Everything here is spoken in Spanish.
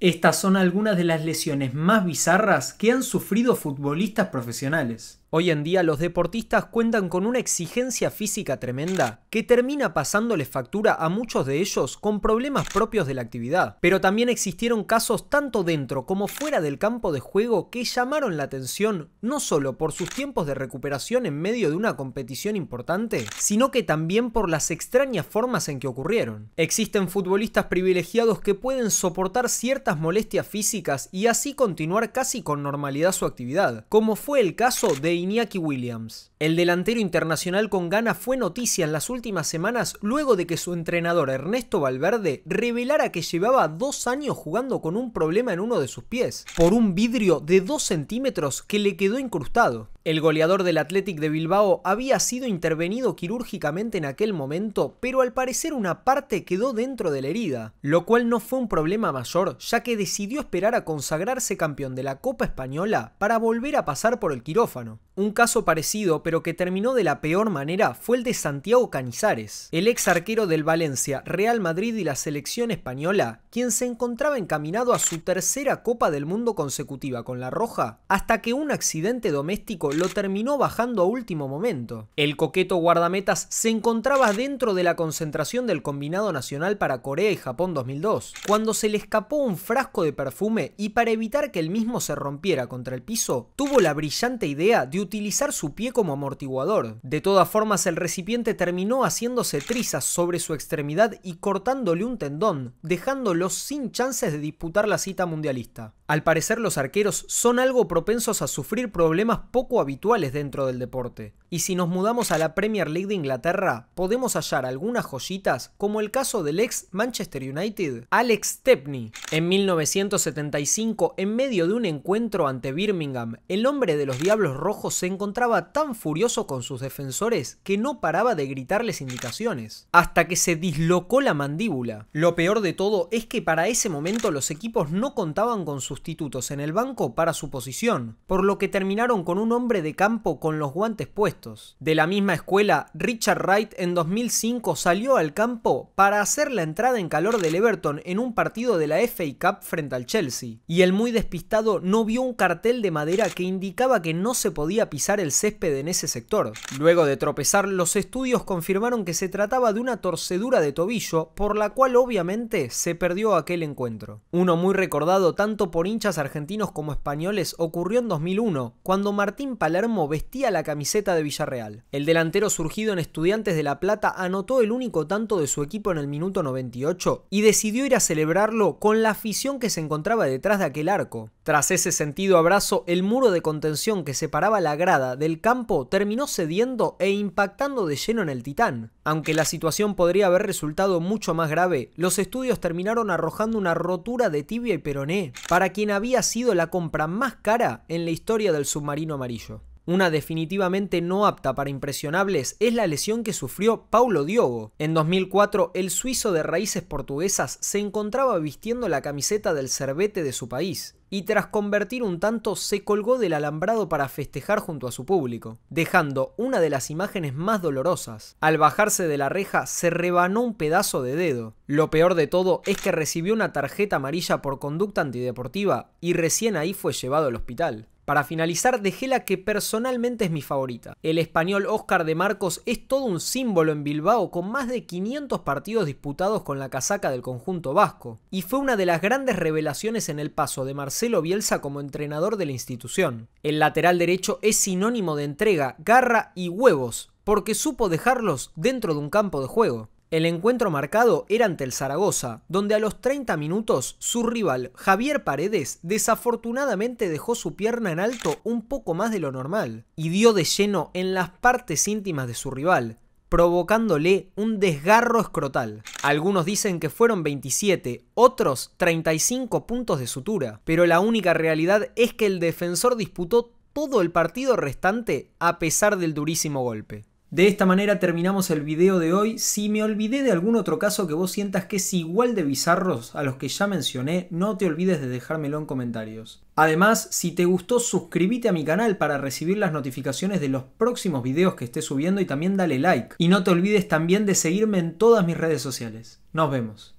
Estas son algunas de las lesiones más bizarras que han sufrido futbolistas profesionales. Hoy en día los deportistas cuentan con una exigencia física tremenda que termina pasándoles factura a muchos de ellos con problemas propios de la actividad. Pero también existieron casos tanto dentro como fuera del campo de juego que llamaron la atención no solo por sus tiempos de recuperación en medio de una competición importante, sino que también por las extrañas formas en que ocurrieron. Existen futbolistas privilegiados que pueden soportar ciertas molestias físicas y así continuar casi con normalidad su actividad, como fue el caso de Iñaki Williams. El delantero internacional con gana fue noticia en las últimas semanas luego de que su entrenador Ernesto Valverde revelara que llevaba dos años jugando con un problema en uno de sus pies, por un vidrio de 2 centímetros que le quedó incrustado. El goleador del Athletic de Bilbao había sido intervenido quirúrgicamente en aquel momento, pero al parecer una parte quedó dentro de la herida, lo cual no fue un problema mayor, ya que decidió esperar a consagrarse campeón de la Copa Española para volver a pasar por el quirófano. Un caso parecido, pero que terminó de la peor manera, fue el de Santiago Canizares, el ex arquero del Valencia, Real Madrid y la selección española, quien se encontraba encaminado a su tercera Copa del Mundo consecutiva con la Roja, hasta que un accidente doméstico lo terminó bajando a último momento. El coqueto guardametas se encontraba dentro de la concentración del combinado nacional para Corea y Japón 2002, cuando se le escapó un frasco de perfume y para evitar que el mismo se rompiera contra el piso, tuvo la brillante idea de utilizar su pie como amortiguador. De todas formas, el recipiente terminó haciéndose trizas sobre su extremidad y cortándole un tendón, dejándolo sin chances de disputar la cita mundialista. Al parecer los arqueros son algo propensos a sufrir problemas poco habituales dentro del deporte. Y si nos mudamos a la Premier League de Inglaterra, podemos hallar algunas joyitas, como el caso del ex Manchester United, Alex Stepney. En 1975, en medio de un encuentro ante Birmingham, el hombre de los Diablos Rojos se encontraba tan furioso con sus defensores que no paraba de gritarles indicaciones, hasta que se dislocó la mandíbula. Lo peor de todo es que para ese momento los equipos no contaban con sus en el banco para su posición, por lo que terminaron con un hombre de campo con los guantes puestos. De la misma escuela, Richard Wright en 2005 salió al campo para hacer la entrada en calor del Everton en un partido de la FA Cup frente al Chelsea, y el muy despistado no vio un cartel de madera que indicaba que no se podía pisar el césped en ese sector. Luego de tropezar, los estudios confirmaron que se trataba de una torcedura de tobillo, por la cual obviamente se perdió aquel encuentro. Uno muy recordado tanto por hinchas argentinos como españoles ocurrió en 2001, cuando Martín Palermo vestía la camiseta de Villarreal. El delantero surgido en Estudiantes de La Plata anotó el único tanto de su equipo en el minuto 98 y decidió ir a celebrarlo con la afición que se encontraba detrás de aquel arco. Tras ese sentido abrazo, el muro de contención que separaba la grada del campo terminó cediendo e impactando de lleno en el Titán. Aunque la situación podría haber resultado mucho más grave, los estudios terminaron arrojando una rotura de tibia y peroné para que quien había sido la compra más cara en la historia del submarino amarillo. Una definitivamente no apta para impresionables es la lesión que sufrió Paulo Diogo. En 2004, el suizo de raíces portuguesas se encontraba vistiendo la camiseta del Cervete de su país y tras convertir un tanto se colgó del alambrado para festejar junto a su público, dejando una de las imágenes más dolorosas. Al bajarse de la reja se rebanó un pedazo de dedo. Lo peor de todo es que recibió una tarjeta amarilla por conducta antideportiva y recién ahí fue llevado al hospital. Para finalizar, dejé la que personalmente es mi favorita. El español Oscar de Marcos es todo un símbolo en Bilbao con más de 500 partidos disputados con la casaca del conjunto vasco, y fue una de las grandes revelaciones en el paso de Marcelo Bielsa como entrenador de la institución. El lateral derecho es sinónimo de entrega, garra y huevos, porque supo dejarlos dentro de un campo de juego. El encuentro marcado era ante el Zaragoza, donde a los 30 minutos su rival Javier Paredes desafortunadamente dejó su pierna en alto un poco más de lo normal y dio de lleno en las partes íntimas de su rival, provocándole un desgarro escrotal. Algunos dicen que fueron 27, otros 35 puntos de sutura, pero la única realidad es que el defensor disputó todo el partido restante a pesar del durísimo golpe. De esta manera terminamos el video de hoy. Si me olvidé de algún otro caso que vos sientas que es igual de bizarros a los que ya mencioné, no te olvides de dejármelo en comentarios. Además, si te gustó, suscríbete a mi canal para recibir las notificaciones de los próximos videos que esté subiendo y también dale like. Y no te olvides también de seguirme en todas mis redes sociales. Nos vemos.